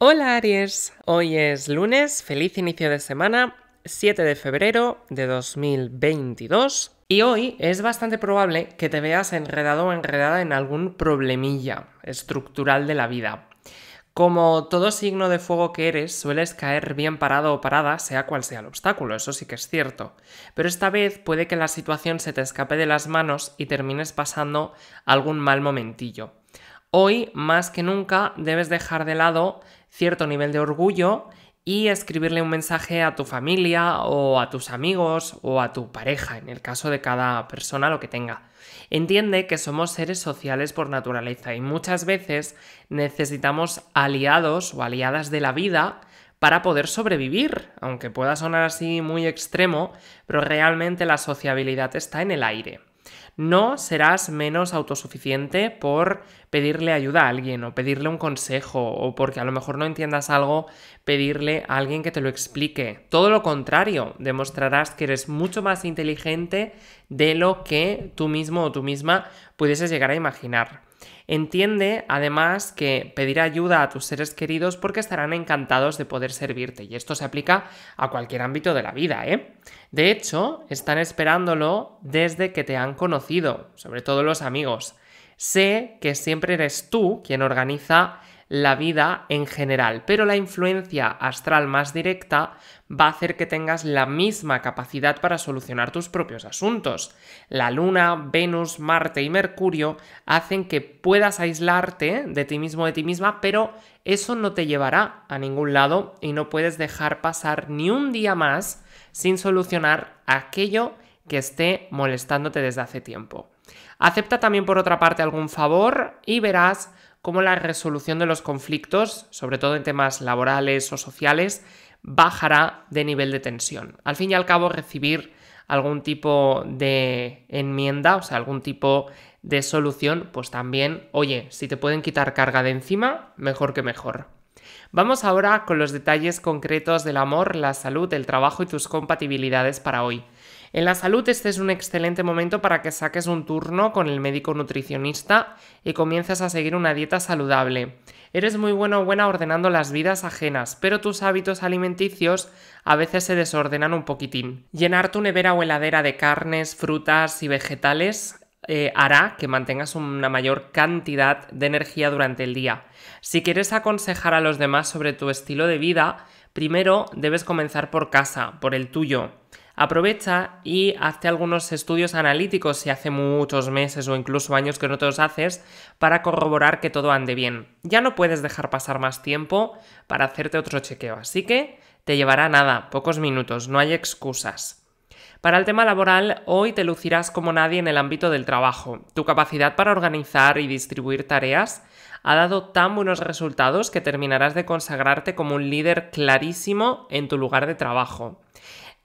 Hola Aries, hoy es lunes, feliz inicio de semana, 7 de febrero de 2022 y hoy es bastante probable que te veas enredado o enredada en algún problemilla estructural de la vida. Como todo signo de fuego que eres, sueles caer bien parado o parada, sea cual sea el obstáculo, eso sí que es cierto. Pero esta vez puede que la situación se te escape de las manos y termines pasando algún mal momentillo. Hoy, más que nunca, debes dejar de lado cierto nivel de orgullo y escribirle un mensaje a tu familia o a tus amigos o a tu pareja, en el caso de cada persona lo que tenga. Entiende que somos seres sociales por naturaleza y muchas veces necesitamos aliados o aliadas de la vida para poder sobrevivir, aunque pueda sonar así muy extremo, pero realmente la sociabilidad está en el aire. No serás menos autosuficiente por pedirle ayuda a alguien o pedirle un consejo o porque a lo mejor no entiendas algo, pedirle a alguien que te lo explique. Todo lo contrario, demostrarás que eres mucho más inteligente de lo que tú mismo o tú misma pudieses llegar a imaginar. Entiende además que pedir ayuda a tus seres queridos porque estarán encantados de poder servirte y esto se aplica a cualquier ámbito de la vida, ¿eh? De hecho, están esperándolo desde que te han conocido, sobre todo los amigos. Sé que siempre eres tú quien organiza la vida en general, pero la influencia astral más directa va a hacer que tengas la misma capacidad para solucionar tus propios asuntos. La Luna, Venus, Marte y Mercurio hacen que puedas aislarte de ti mismo, de ti misma, pero eso no te llevará a ningún lado y no puedes dejar pasar ni un día más sin solucionar aquello que esté molestándote desde hace tiempo. Acepta también por otra parte algún favor y verás cómo la resolución de los conflictos, sobre todo en temas laborales o sociales, bajará de nivel de tensión. Al fin y al cabo, recibir algún tipo de enmienda, o sea, algún tipo de solución, pues también, oye, si te pueden quitar carga de encima, mejor que mejor. Vamos ahora con los detalles concretos del amor, la salud, el trabajo y tus compatibilidades para hoy. En la salud este es un excelente momento para que saques un turno con el médico nutricionista y comiences a seguir una dieta saludable. Eres muy bueno o buena ordenando las vidas ajenas, pero tus hábitos alimenticios a veces se desordenan un poquitín. Llenar tu nevera o heladera de carnes, frutas y vegetales eh, hará que mantengas una mayor cantidad de energía durante el día. Si quieres aconsejar a los demás sobre tu estilo de vida, primero debes comenzar por casa, por el tuyo. Aprovecha y hazte algunos estudios analíticos si hace muchos meses o incluso años que no te los haces para corroborar que todo ande bien. Ya no puedes dejar pasar más tiempo para hacerte otro chequeo, así que te llevará nada, pocos minutos, no hay excusas. Para el tema laboral, hoy te lucirás como nadie en el ámbito del trabajo. Tu capacidad para organizar y distribuir tareas ha dado tan buenos resultados que terminarás de consagrarte como un líder clarísimo en tu lugar de trabajo.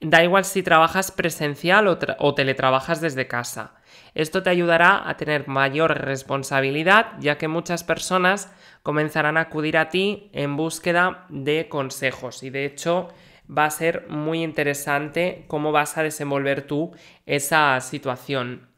Da igual si trabajas presencial o, teletrabajas desde casa. Esto te ayudará a tener mayor responsabilidad ya que muchas personas comenzarán a acudir a ti en búsqueda de consejos y de hecho va a ser muy interesante cómo vas a desenvolver tú esa situación.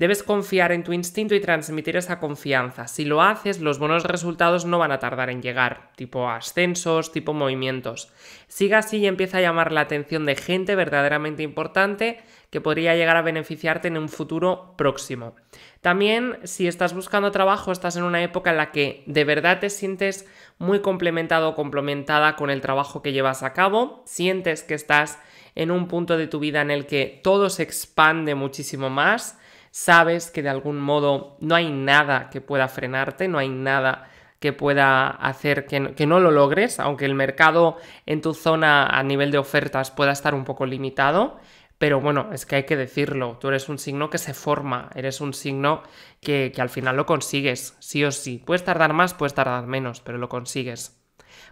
Debes confiar en tu instinto y transmitir esa confianza. Si lo haces, los buenos resultados no van a tardar en llegar, tipo ascensos, tipo movimientos. Siga así y empieza a llamar la atención de gente verdaderamente importante que podría llegar a beneficiarte en un futuro próximo. También, si estás buscando trabajo, estás en una época en la que de verdad te sientes muy complementado o complementada con el trabajo que llevas a cabo, sientes que estás en un punto de tu vida en el que todo se expande muchísimo más, sabes que de algún modo no hay nada que pueda frenarte, no hay nada que pueda hacer que no, lo logres, aunque el mercado en tu zona a nivel de ofertas pueda estar un poco limitado. Pero bueno, es que hay que decirlo, tú eres un signo que se forma, eres un signo que, que al final lo consigues, sí o sí. Puedes tardar más, puedes tardar menos, pero lo consigues.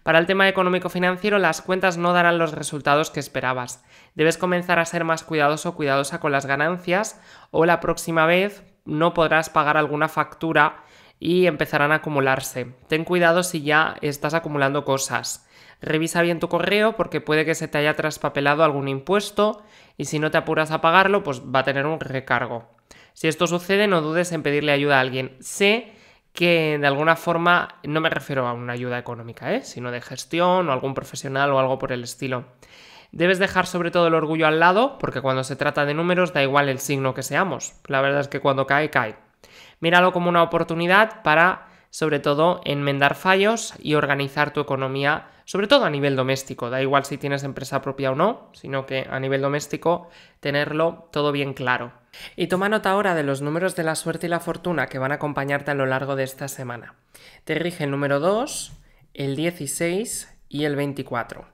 Para el tema económico-financiero, las cuentas no darán los resultados que esperabas. Debes comenzar a ser más cuidadoso o cuidadosa con las ganancias o la próxima vez no podrás pagar alguna factura y empezarán a acumularse. Ten cuidado si ya estás acumulando cosas. Revisa bien tu correo porque puede que se te haya traspapelado algún impuesto y si no te apuras a pagarlo, pues va a tener un recargo. Si esto sucede, no dudes en pedirle ayuda a alguien. Sé que de alguna forma no me refiero a una ayuda económica, ¿eh? sino de gestión o algún profesional o algo por el estilo. Debes dejar sobre todo el orgullo al lado, porque cuando se trata de números da igual el signo que seamos. La verdad es que cuando cae, cae. Míralo como una oportunidad para, sobre todo, enmendar fallos y organizar tu economía, sobre todo a nivel doméstico. Da igual si tienes empresa propia o no, sino que a nivel doméstico tenerlo todo bien claro. Y toma nota ahora de los números de la suerte y la fortuna que van a acompañarte a lo largo de esta semana. Te rige el número 2, el 16 y el 24.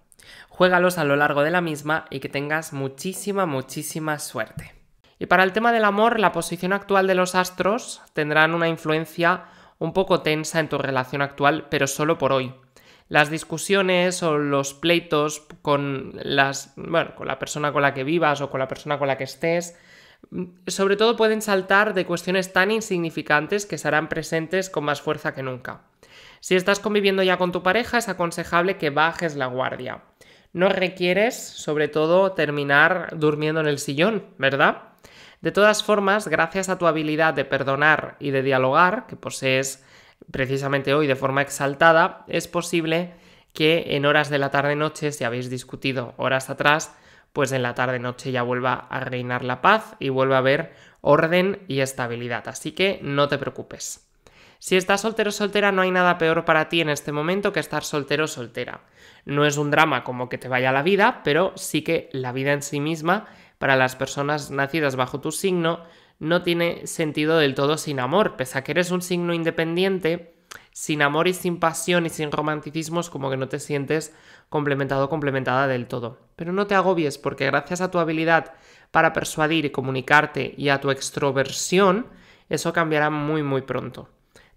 Juégalos a lo largo de la misma y que tengas muchísima, muchísima suerte. Y para el tema del amor, la posición actual de los astros tendrán una influencia un poco tensa en tu relación actual, pero solo por hoy. Las discusiones o los pleitos con las, con la persona con la que vivas o con la persona con la que estés Mm, sobre todo pueden saltar de cuestiones tan insignificantes que serán presentes con más fuerza que nunca. Si estás conviviendo ya con tu pareja, es aconsejable que bajes la guardia. No requieres, sobre todo, terminar durmiendo en el sillón, ¿verdad? De todas formas, gracias a tu habilidad de perdonar y de dialogar, que posees precisamente hoy de forma exaltada, es posible que en horas de la tarde-noche, si habéis discutido horas atrás, pues en la tarde-noche ya vuelva a reinar la paz y vuelva a haber orden y estabilidad. Así que no te preocupes. Si estás soltero o soltera, no hay nada peor para ti en este momento que estar soltero o soltera. No es un drama como que te vaya la vida, pero sí que la vida en sí misma, para las personas nacidas bajo tu signo, no tiene sentido del todo sin amor. Pese a que eres un signo independiente, sin amor y sin pasión y sin romanticismos, como que no te sientes complementado o complementada del todo. Pero no te agobies porque gracias a tu habilidad para persuadir y comunicarte y a tu extroversión, eso cambiará muy muy pronto.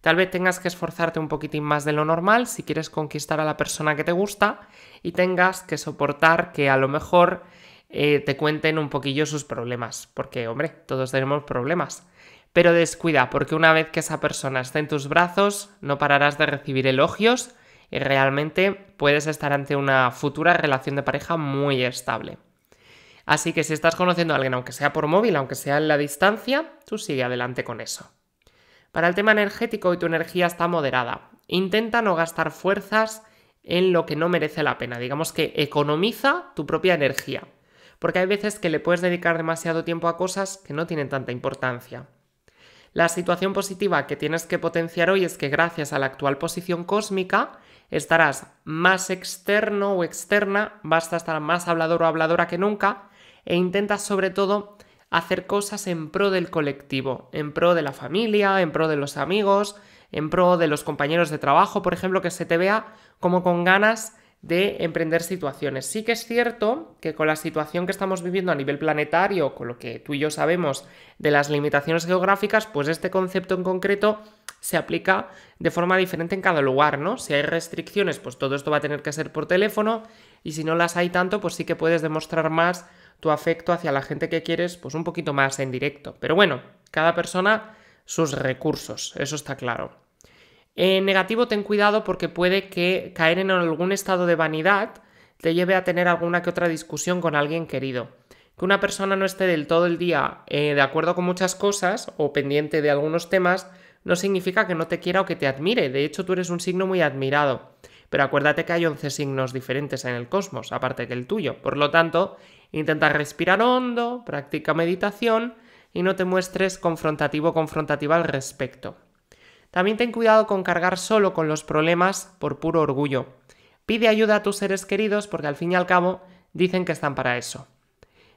Tal vez tengas que esforzarte un poquitín más de lo normal si quieres conquistar a la persona que te gusta y tengas que soportar que a lo mejor eh, te cuenten un poquillo sus problemas, porque hombre, todos tenemos problemas. Pero descuida, porque una vez que esa persona está en tus brazos, no pararás de recibir elogios y realmente puedes estar ante una futura relación de pareja muy estable. Así que si estás conociendo a alguien, aunque sea por móvil, aunque sea en la distancia, tú sigue adelante con eso. Para el tema energético y tu energía está moderada, intenta no gastar fuerzas en lo que no merece la pena. Digamos que economiza tu propia energía. Porque hay veces que le puedes dedicar demasiado tiempo a cosas que no tienen tanta importancia. La situación positiva que tienes que potenciar hoy es que gracias a la actual posición cósmica estarás más externo o externa, vas a estar más hablador o habladora que nunca e intentas sobre todo hacer cosas en pro del colectivo, en pro de la familia, en pro de los amigos, en pro de los compañeros de trabajo, por ejemplo, que se te vea como con ganas de emprender situaciones. Sí que es cierto que con la situación que estamos viviendo a nivel planetario, con lo que tú y yo sabemos de las limitaciones geográficas, pues este concepto en concreto se aplica de forma diferente en cada lugar, ¿no? Si hay restricciones, pues todo esto va a tener que ser por teléfono y si no las hay tanto, pues sí que puedes demostrar más tu afecto hacia la gente que quieres, pues un poquito más en directo. Pero bueno, cada persona sus recursos, eso está claro. En eh, negativo, ten cuidado porque puede que caer en algún estado de vanidad te lleve a tener alguna que otra discusión con alguien querido. Que una persona no esté del todo el día eh, de acuerdo con muchas cosas o pendiente de algunos temas no significa que no te quiera o que te admire. De hecho, tú eres un signo muy admirado. Pero acuérdate que hay 11 signos diferentes en el cosmos, aparte que el tuyo. Por lo tanto, intenta respirar hondo, practica meditación y no te muestres confrontativo confrontativa al respecto. También ten cuidado con cargar solo con los problemas por puro orgullo. Pide ayuda a tus seres queridos porque al fin y al cabo dicen que están para eso.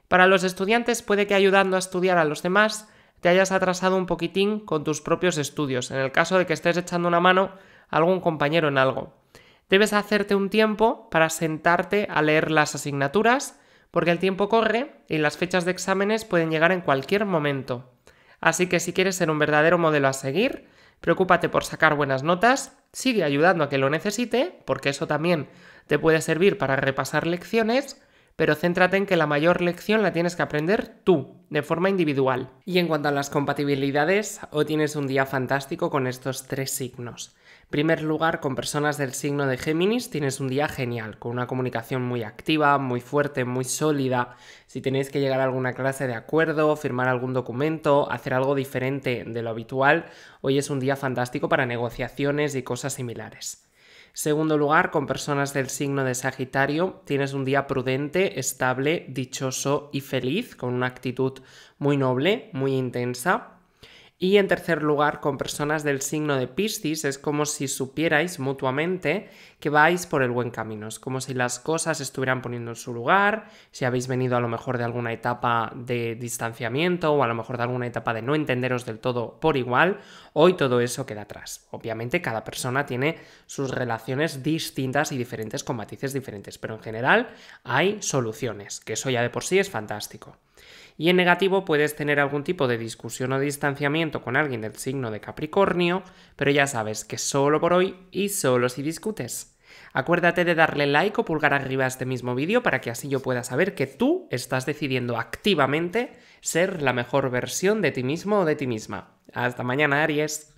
Para los estudiantes puede que ayudando a estudiar a los demás te hayas atrasado un poquitín con tus propios estudios, en el caso de que estés echando una mano a algún compañero en algo. Debes hacerte un tiempo para sentarte a leer las asignaturas, porque el tiempo corre y las fechas de exámenes pueden llegar en cualquier momento. Así que si quieres ser un verdadero modelo a seguir, Preocúpate por sacar buenas notas, sigue ayudando a que lo necesite, porque eso también te puede servir para repasar lecciones, pero céntrate en que la mayor lección la tienes que aprender tú, de forma individual. Y en cuanto a las compatibilidades, hoy tienes un día fantástico con estos tres signos. Primer lugar, con personas del signo de Géminis tienes un día genial, con una comunicación muy activa, muy fuerte, muy sólida. Si tenéis que llegar a alguna clase de acuerdo, firmar algún documento, hacer algo diferente de lo habitual, hoy es un día fantástico para negociaciones y cosas similares. Segundo lugar, con personas del signo de Sagitario, tienes un día prudente, estable, dichoso y feliz, con una actitud muy noble, muy intensa. Y en tercer lugar, con personas del signo de Piscis es como si supierais mutuamente que vais por el buen camino, es como si las cosas estuvieran poniendo en su lugar, si habéis venido a lo mejor de alguna etapa de distanciamiento o a lo mejor de alguna etapa de no entenderos del todo por igual, hoy todo eso queda atrás. Obviamente cada persona tiene sus relaciones distintas y diferentes con matices diferentes, pero en general hay soluciones, que eso ya de por sí es fantástico. Y en negativo puedes tener algún tipo de discusión o distanciamiento con alguien del signo de Capricornio, pero ya sabes que solo por hoy y solo si discutes. Acuérdate de darle like o pulgar arriba a este mismo vídeo para que así yo pueda saber que tú estás decidiendo activamente ser la mejor versión de ti mismo o de ti misma. Hasta mañana, Aries.